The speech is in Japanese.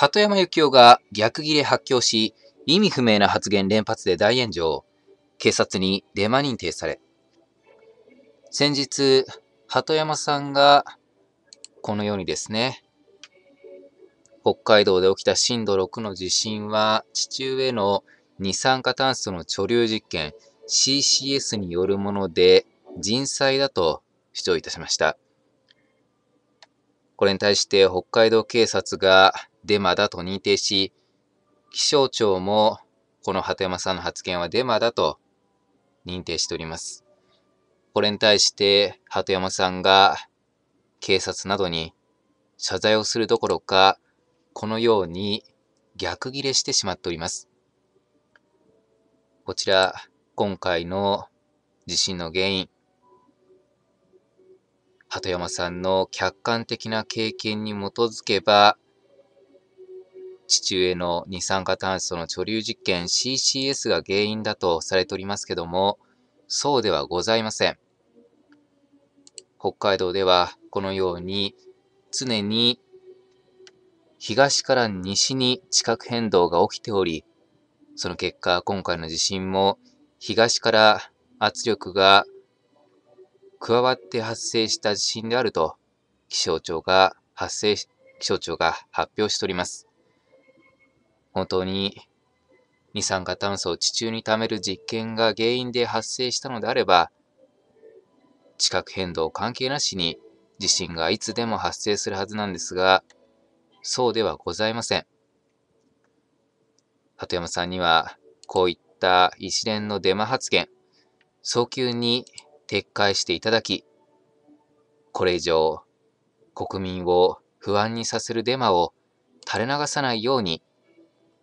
鳩山幸夫が逆ギレ発狂し、意味不明な発言連発で大炎上。警察にデマ認定され。先日、鳩山さんが、このようにですね、北海道で起きた震度6の地震は、地中への二酸化炭素の貯留実験、CCS によるもので、人災だと主張いたしました。これに対して北海道警察がデマだと認定し、気象庁もこの鳩山さんの発言はデマだと認定しております。これに対して鳩山さんが警察などに謝罪をするどころか、このように逆切れしてしまっております。こちら、今回の地震の原因、鳩山さんの客観的な経験に基づけば、地中への二酸化炭素の貯留実験 CCS が原因だとされておりますけども、そうではございません。北海道ではこのように常に東から西に地殻変動が起きており、その結果今回の地震も東から圧力が加わって発生した地震であると気象庁が発生、気象庁が発表しております。本当に二酸化炭素を地中に溜める実験が原因で発生したのであれば、地殻変動関係なしに地震がいつでも発生するはずなんですが、そうではございません。鳩山さんには、こういった一連のデマ発言、早急に撤回していただき、これ以上、国民を不安にさせるデマを垂れ流さないように